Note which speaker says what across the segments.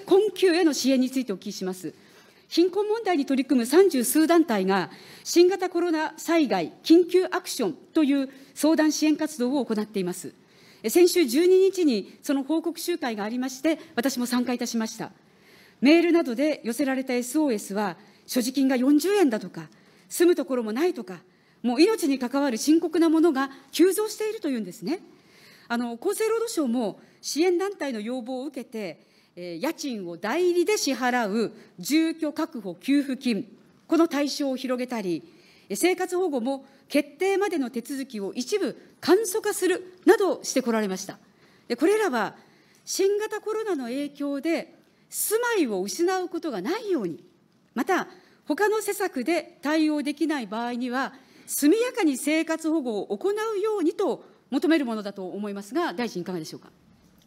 Speaker 1: 困窮への支援についてお聞きします。貧困問題に取り組む三十数団体が、新型コロナ災害緊急アクションという相談支援活動を行っています。先週12日にその報告集会がありまして、私も参加いたしました。メールなどで寄せられた SOS は、所持金が40円だとか、住むところもないとか、もう命に関わる深刻なものが急増しているというんですね。あの厚生労働省も支援団体の要望を受けて、家賃を代理で支払う住居確保給付金、この対象を広げたり、生活保護も決定までの手続きを一部簡素化するなどしてこられました。これらは新型コロナの影響で住まいを失うことがないように、また、他の施策で対応できない場合には、速やかに生活保護を行うようにと求めるものだと思いますが、大臣、いかがでしょうか。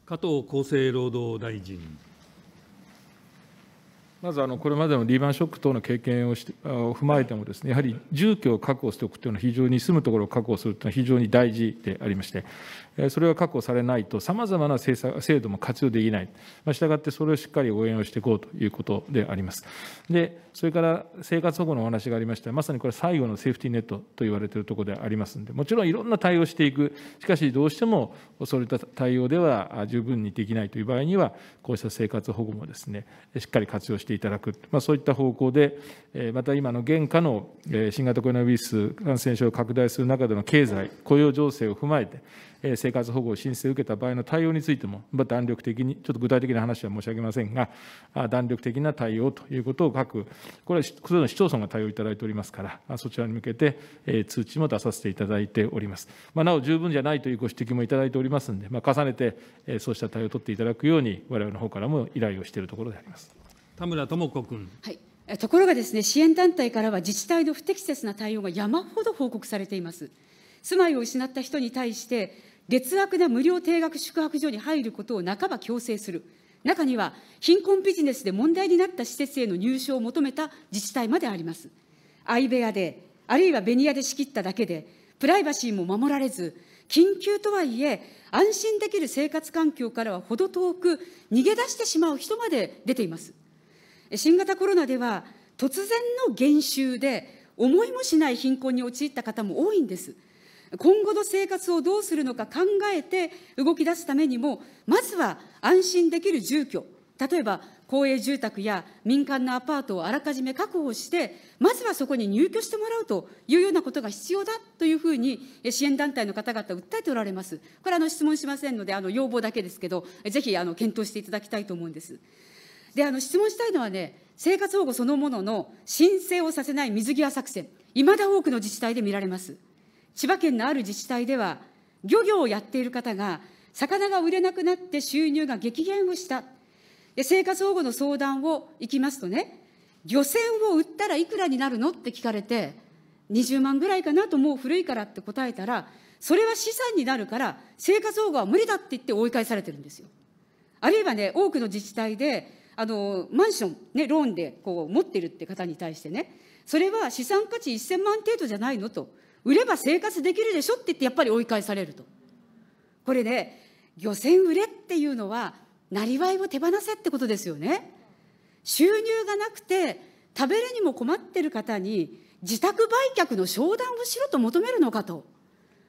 Speaker 2: 加藤厚生労働大臣。
Speaker 3: まずあのこれまでのリーマンショック等の経験をして踏まえてもです、ね、やはり住居を確保しておくというのは非常に住むところを確保するというのは非常に大事でありましてそれが確保されないとさまざまな制度も活用できない、ましたがってそれをしっかり応援をしていこうということであります。でそれから生活保護のお話がありましたまさにこれ最後のセーフティーネットと言われているところでありますのでもちろんいろんな対応をしていくしかしどうしてもそういった対応では十分にできないという場合にはこうした生活保護もですねしっかり活用していくいただく、まあ、そういった方向で、また今の現下の新型コロナウイルス感染症拡大する中での経済、雇用情勢を踏まえて、生活保護を申請を受けた場合の対応についても、まあ、弾力的に、ちょっと具体的な話は申し上げませんが、弾力的な対応ということを各、これはそれぞれ市町村が対応いただいておりますから、そちらに向けて通知も出させていただいております。まあ、なお、十分じゃないというご指摘もいただいておりますので、まあ、重ねてそうした対応を取っていただくように、我々の方からも依頼をしているところであります。
Speaker 2: 田村智子君。
Speaker 1: はいところがですね、支援団体からは自治体の不適切な対応が山ほど報告されています。住まいを失った人に対して、劣悪な無料定額宿泊所に入ることを半ば強制する、中には貧困ビジネスで問題になった施設への入所を求めた自治体まであります。相部屋で、あるいはベニヤで仕切っただけで、プライバシーも守られず、緊急とはいえ、安心できる生活環境からは程遠く、逃げ出してしまう人まで出ています。新型コロナでは、突然の減収で、思いもしない貧困に陥った方も多いんです。今後の生活をどうするのか考えて動き出すためにも、まずは安心できる住居、例えば公営住宅や民間のアパートをあらかじめ確保して、まずはそこに入居してもらうというようなことが必要だというふうに、支援団体の方々、訴えておられます。これ、質問しませんので、あの要望だけですけど、ぜひあの検討していただきたいと思うんです。で、質問したいのはね、生活保護そのものの申請をさせない水際作戦、いまだ多くの自治体で見られます。千葉県のある自治体では、漁業をやっている方が、魚が売れなくなって収入が激減をした。で生活保護の相談を行きますとね、漁船を売ったらいくらになるのって聞かれて、20万ぐらいかなともう古いからって答えたら、それは資産になるから、生活保護は無理だって言って追い返されてるんですよ。あるいはね、多くの自治体で、あのマンション、ね、ローンでこう持ってるって方に対してね、それは資産価値1000万程度じゃないのと、売れば生活できるでしょって言って、やっぱり追い返されると。これね、漁船売れっていうのは、なりわいを手放せってことですよね。収入がなくて、食べるにも困ってる方に、自宅売却の商談をしろと求めるのかと。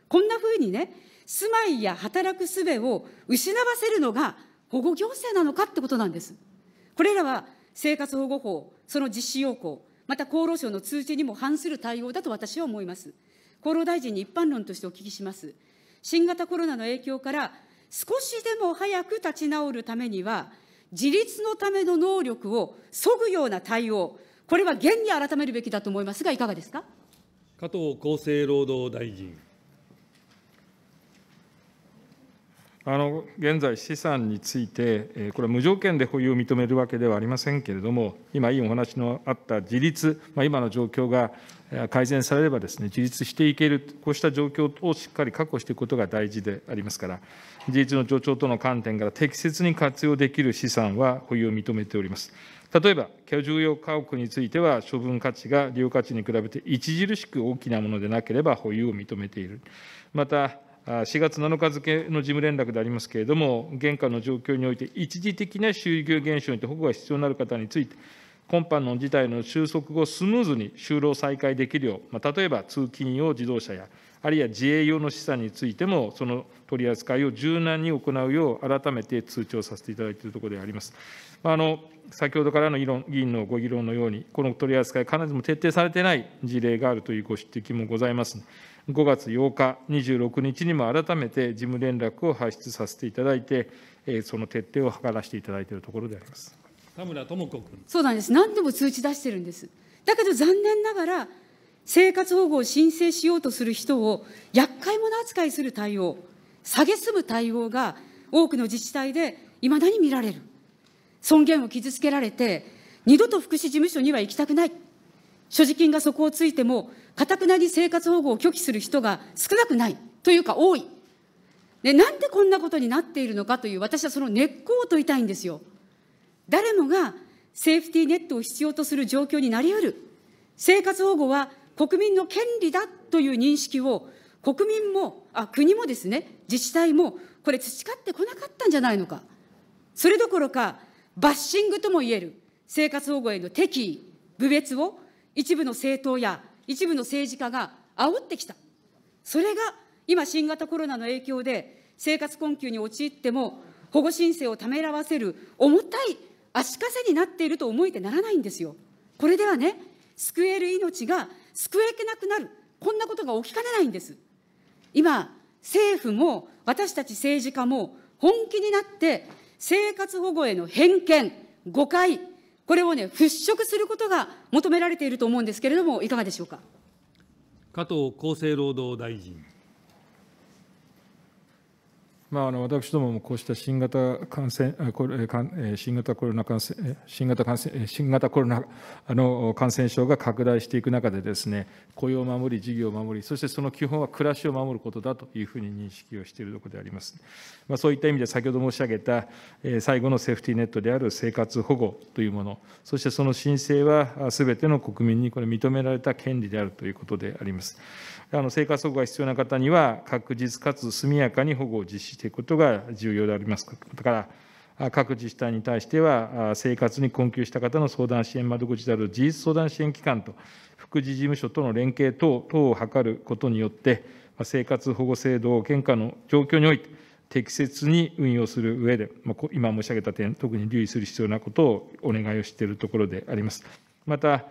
Speaker 1: こんなふうにね、住まいや働くすべを失わせるのが保護行政なのかってことなんです。これらは生活保護法、その実施要項、また厚労省の通知にも反する対応だと私は思います。厚労大臣に一般論としてお聞きします。新型コロナの影響から少しでも早く立ち直るためには、自立のための能力をそぐような対応、これは現に改めるべきだと思いますが、いかがですか
Speaker 2: 加藤厚生労働大臣。
Speaker 3: あの現在、資産について、これは無条件で保有を認めるわけではありませんけれども、今、委員お話のあった自立、まあ、今の状況が改善されればです、ね、自立していける、こうした状況をしっかり確保していくことが大事でありますから、自立の助長との観点から適切に活用できる資産は保有を認めております。例えば、居住用家屋については、処分価値が利用価値に比べて著しく大きなものでなければ保有を認めている。また4月7日付の事務連絡でありますけれども、現下の状況において、一時的な収益減少にて保護が必要になる方について、今般の事態の収束後、スムーズに就労再開できるよう、例えば通勤用自動車やあるいは自営用の資産についても、その取り扱いを柔軟に行うよう、改めて通知をさせていただいているところであります。あの先ほどからの議論議員のご議論のように、この取り扱い、必ずも徹底されてない事例があるというご指摘もございます。5月8日、26日にも改めて事務連絡を発出させていただいて、その徹底を図らせていただいているところであります
Speaker 2: 田村智子君。
Speaker 1: そうなんです、何度も通知出してるんです。だけど残念ながら生活保護を申請しようとする人を厄介者扱いする対応、下げすむ対応が多くの自治体でいまだに見られる。尊厳を傷つけられて、二度と福祉事務所には行きたくない。所持金が底をついても、かたくなに生活保護を拒否する人が少なくないというか多い。で、なんでこんなことになっているのかという、私はその根っこを問いたいんですよ。誰もがセーフティーネットを必要とする状況になりうる。生活保護は国民の権利だという認識を、国民も、あ国もですね、自治体も、これ、培ってこなかったんじゃないのか、それどころか、バッシングともいえる生活保護への敵意、侮蔑を一部の政党や一部の政治家が煽ってきた、それが今、新型コロナの影響で、生活困窮に陥っても、保護申請をためらわせる重たい足かせになっていると思えてならないんですよ。これではね、救える命が救えなくなる、こんなことが起きかねないんです。今、政府も私たち政治家も本気になって生活保護への偏見、誤解、これをね、払拭することが求められていると思うんですけれども、いかがでしょうか。
Speaker 2: 加藤厚生労働大臣。
Speaker 3: まあ、あの私どももこうした新型感染、新型コロナ感染、新型感染、新型コロナの感染症が拡大していく中でですね、雇用を守り、事業を守り、そしてその基本は暮らしを守ることだというふうに認識をしているところであります。まあ、そういった意味で先ほど申し上げた最後のセーフティーネットである生活保護というもの、そしてその申請はすべての国民にこれ認められた権利であるということであります。あの生活保護が必要な方には、確実かつ速やかに保護を実施していくことが重要でありますから、各自治体に対しては、生活に困窮した方の相談支援窓口である事実相談支援機関と、福祉事務所との連携等等を図ることによって、生活保護制度を現下の状況において、適切に運用する上で、今申し上げた点、特に留意する必要なことをお願いをしているところであります。また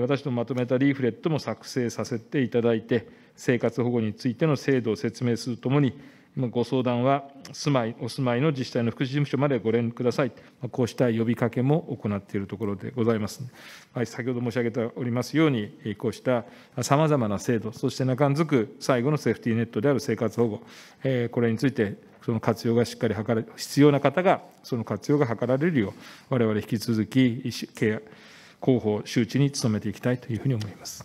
Speaker 3: 私のまとめたリーフレットも作成させていただいて、生活保護についての制度を説明するともに、ご相談は住まい、お住まいの自治体の福祉事務所までご連絡ください、こうした呼びかけも行っているところでございます。はい、先ほど申し上げておりますように、こうしたさまざまな制度、そして中んづく最後のセーフティーネットである生活保護、これについて、その活用がしっかり図れ、必要な方がその活用が図られるよう、われわれ引き続き、ケア、広報、周知に努めていきたいというふうに思います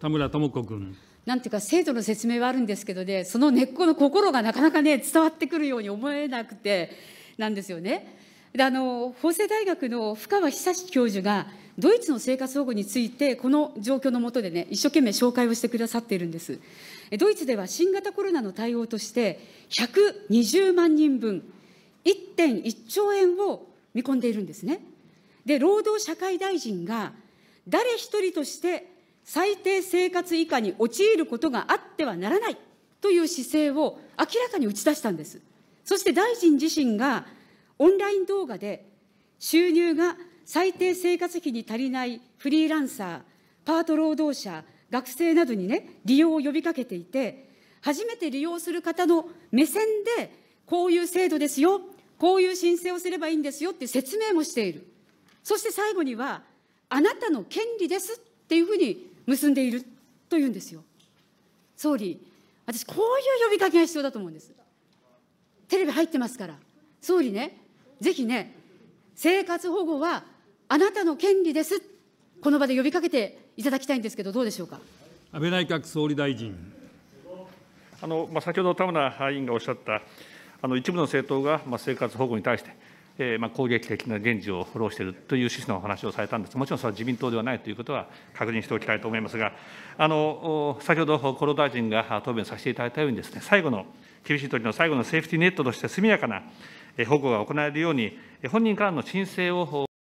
Speaker 2: 田村智子君。
Speaker 1: なんていうか、制度の説明はあるんですけどね、その根っこの心がなかなかね、伝わってくるように思えなくてなんですよね。であの法政大学の深川久志教授が、ドイツの生活保護について、この状況の下でね、一生懸命紹介をしてくださっているんです。ドイツでは新型コロナの対応として、120万人分、1.1兆円を見込んでいるんですね。で、労働社会大臣が、誰一人として最低生活以下に陥ることがあってはならないという姿勢を明らかに打ち出したんです。そして大臣自身が、オンライン動画で、収入が最低生活費に足りないフリーランサー、パート労働者、学生などにね、利用を呼びかけていて、初めて利用する方の目線で、こういう制度ですよ、こういう申請をすればいいんですよって説明もしている。そして最後には、あなたの権利ですっていうふうに結んでいるというんですよ。総理、私、こういう呼びかけが必要だと思うんです。テレビ入ってますから、総理ね、ぜひね、生活保護はあなたの権利です、この場で呼びかけていただきたいんですけど、どうでしょうか。
Speaker 2: 安倍内閣総理大臣あの、まあ、先ほど田村委員がおっしゃった、あの一部の政党が、まあ、生活保護に対して、えー、まあ、攻撃的な現実をフォローしているという趣旨のお話をされたんですもちろんそれは自民党ではないということは確認しておきたいと思いますが、あの先ほど厚労大臣が答弁させていただいたようにです、ね、最後の厳しい時の最
Speaker 1: 後のセーフティーネットとして速やかな保護が行えるように、本人からの申請を